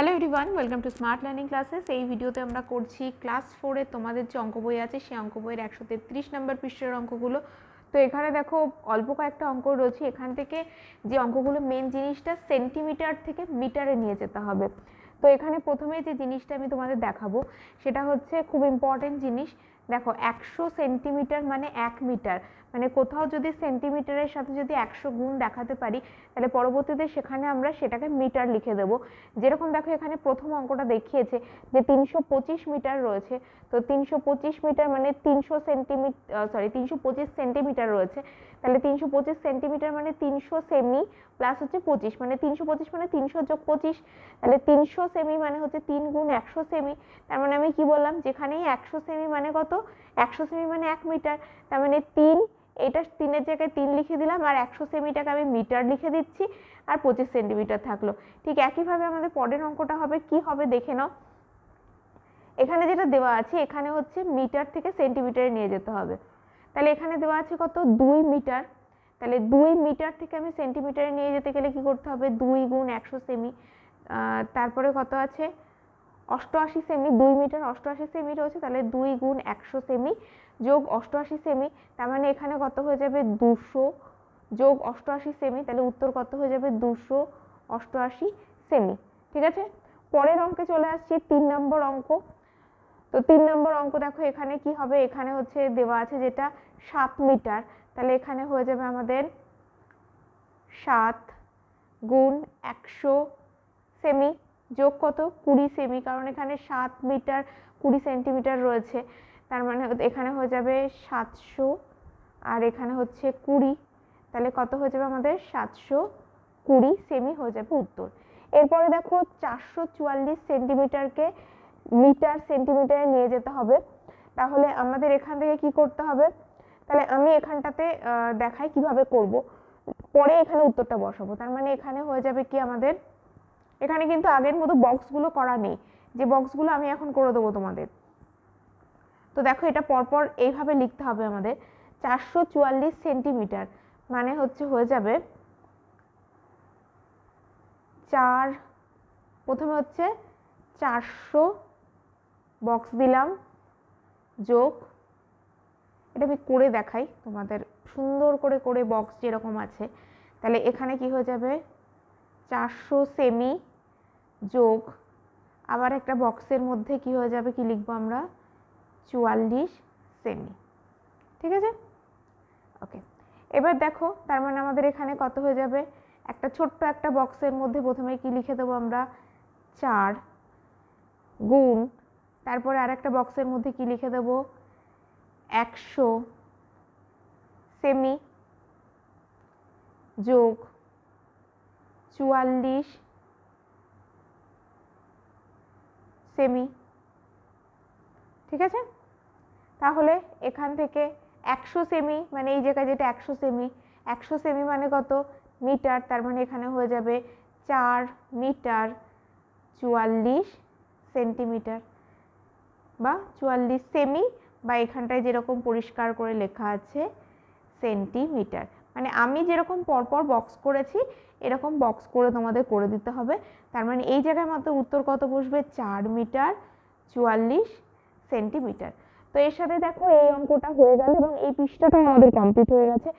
hello everyone welcome to smart learning classes এই ভিডিওতে আমরা করছি ক্লাস ফোরে তোমাদের যে অঙ্ক বই আছে সেই অঙ্ক বইয়ের একশো তেত্রিশ নম্বর পৃষ্ঠের অঙ্কগুলো তো এখানে দেখো অল্প কয়েকটা অঙ্ক রয়েছে এখান থেকে যে অঙ্কগুলো মেন জিনিসটা সেন্টিমিটার থেকে মিটারে নিয়ে যেতে হবে তো এখানে প্রথমে যে জিনিসটা আমি তোমাদের দেখাবো সেটা হচ্ছে খুব ইম্পর্টেন্ট জিনিস দেখো একশো সেন্টিমিটার মানে এক মিটার মানে কোথাও যদি সেন্টিমিটারের সাথে যদি একশো গুণ দেখাতে পারি তাহলে পরবর্তীতে সেখানে আমরা সেটাকে মিটার লিখে দেব যেরকম দেখো এখানে প্রথম অঙ্কটা দেখিয়েছে যে তিনশো মিটার রয়েছে তো তিনশো মিটার মানে তিনশো সেন্টিমিটার সরি তিনশো সেন্টিমিটার রয়েছে তাহলে তিনশো সেন্টিমিটার মানে তিনশো সেমি প্লাস হচ্ছে পঁচিশ মানে তিনশো পঁচিশ মানে তিনশো যোগ পঁচিশ তাহলে তিনশো সেমি মানে হচ্ছে তিন গুণ একশো সেমি তার মানে আমি কি বললাম যেখানেই একশো সেমি মানে কত একশো সেমি মানে এক মিটার তার মানে তিন এটা তিনের জায়গায় তিন লিখে দিলাম আর একশো সেমিটাকে আমি মিটার লিখে দিচ্ছি আর পঁচিশ সেন্টিমিটার থাকলো ঠিক একইভাবে আমাদের পরের অঙ্কটা হবে কি হবে দেখে নাও এখানে যেটা দেওয়া আছে এখানে হচ্ছে মিটার থেকে সেন্টিমিটারে নিয়ে যেতে হবে তাহলে এখানে দেওয়া আছে কত দুই মিটার তাহলে দুই মিটার থেকে আমি সেন্টিমিটারে নিয়ে যেতে গেলে কি করতে হবে দুই গুণ একশো সেমি তারপরে কত আছে অষ্টআশি সেমি দুই মিটার অষ্টআশি সেমি রয়েছে তাহলে দুই গুণ একশো সেমি যোগ অষ্টআশি সেমি তার মানে এখানে কত হয়ে যাবে দুশো যোগ অষ্টআশি সেমি তাহলে উত্তর কত হয়ে যাবে দুশো অষ্টআশি সেমি ঠিক আছে পরের অঙ্কে চলে আসছি তিন নম্বর অঙ্ক তো তিন নম্বর অঙ্ক দেখো এখানে কি হবে এখানে হচ্ছে দেওয়া আছে যেটা সাত মিটার তাহলে এখানে হয়ে যাবে আমাদের সাত গুণ একশো সেমি যোগ কত কুড়ি সেমি কারণ এখানে সাত মিটার কুড়ি সেন্টিমিটার রয়েছে তার মানে এখানে হয়ে যাবে সাতশো আর এখানে হচ্ছে কুড়ি তাহলে কত হয়ে যাবে আমাদের সাতশো কুড়ি সেমি হয়ে যাবে উত্তর এরপরে দেখো চারশো চুয়াল্লিশ সেন্টিমিটারকে মিটার সেন্টিমিটারে নিয়ে যেতে হবে তাহলে আমাদের এখান থেকে কি করতে হবে তাহলে আমি এখানটাতে দেখাই কিভাবে করব পরে এখানে উত্তরটা বসাবো তার মানে এখানে হয়ে যাবে কি আমাদের এখানে কিন্তু আগের মতো বক্সগুলো করা নেই যে বক্সগুলো আমি এখন করে দেবো তোমাদের তো দেখো এটা পরপর এইভাবে লিখতে হবে আমাদের চারশো চুয়াল্লিশ সেন্টিমিটার মানে হচ্ছে হয়ে যাবে চার প্রথমে হচ্ছে চারশো বক্স দিলাম যোগ এটা আমি করে দেখাই তোমাদের সুন্দর করে করে বক্স যেরকম আছে তাহলে এখানে কি হয়ে যাবে চারশো সেমি যোগ আবার একটা বক্সের মধ্যে কি হয়ে যাবে কি লিখবো আমরা চুয়াল্লিশ সেমি ঠিক আছে ওকে এবার দেখো তার মানে আমাদের এখানে কত হয়ে যাবে একটা ছোট্ট একটা বক্সের মধ্যে প্রথমে কি লিখে দেবো আমরা চার গুণ তারপরে আর একটা বক্সের মধ্যে কি লিখে দেবো একশো সেমি যোগ চুয়াল্লিশ সেমি ঠিক আছে তাহলে এখান থেকে একশো সেমি মানে এই জায়গায় যেটা একশো সেমি একশো সেমি মানে কত মিটার তার মানে এখানে হয়ে যাবে চার মিটার চুয়াল্লিশ সেন্টিমিটার বা চুয়াল্লিশ সেমি বা এখানটায় যেরকম পরিষ্কার করে লেখা আছে সেন্টিমিটার মানে আমি যেরকম পরপর বক্স করেছি এরকম বক্স করে তোমাদের করে দিতে হবে তার মানে এই জায়গায় মাত্র উত্তর কত বসবে চার মিটার চুয়াল্লিশ সেন্টিমিটার তো এর সাথে দেখো এই অঙ্কটা হয়ে গেল এবং এই পৃষ্ঠাটাও আমাদের কমপ্লিট হয়ে গেছে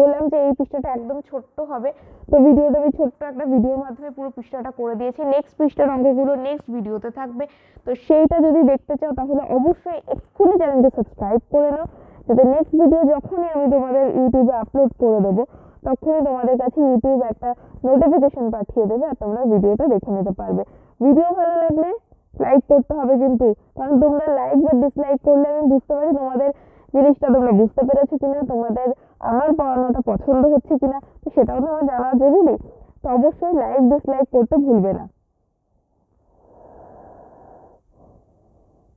বললাম যে এই পৃষ্ঠাটা একদম ছোট্ট হবে তো ভিডিওটা আমি ছোট্ট একটা ভিডিওর মাধ্যমে পুরো পৃষ্ঠাটা করে দিয়েছি নেক্সট পৃষ্ঠার অঙ্কগুলো নেক্সট ভিডিওতে থাকবে তো সেইটা যদি দেখতে চাও তাহলে অবশ্যই এক্ষুনি চ্যানেলটি সাবস্ক্রাইব করে নাও যাতে নেক্সট ভিডিও যখনই আমি তোমাদের ইউটিউবে আপলোড করে দেবো তখনই তোমাদের কাছে ইউটিউব একটা নোটিফিকেশন পাঠিয়ে দেবে আর তোমরা ভিডিওটা দেখে নিতে পারবে ভিডিও ভালো লাগলে লাইক করতে হবে কিন্তু কারণ তোমরা লাইক বা ডিসলাইক করলে আমি বুঝতে পারি তোমাদের জিনিসটা তোমরা বুঝতে পেরেছো কিনা তোমাদের আমার পড়ানোটা পছন্দ হচ্ছে কিনা তো সেটাও তো আমার জানা জরুরি তো অবশ্যই লাইক ডিসলাইক করতে ভুলবে না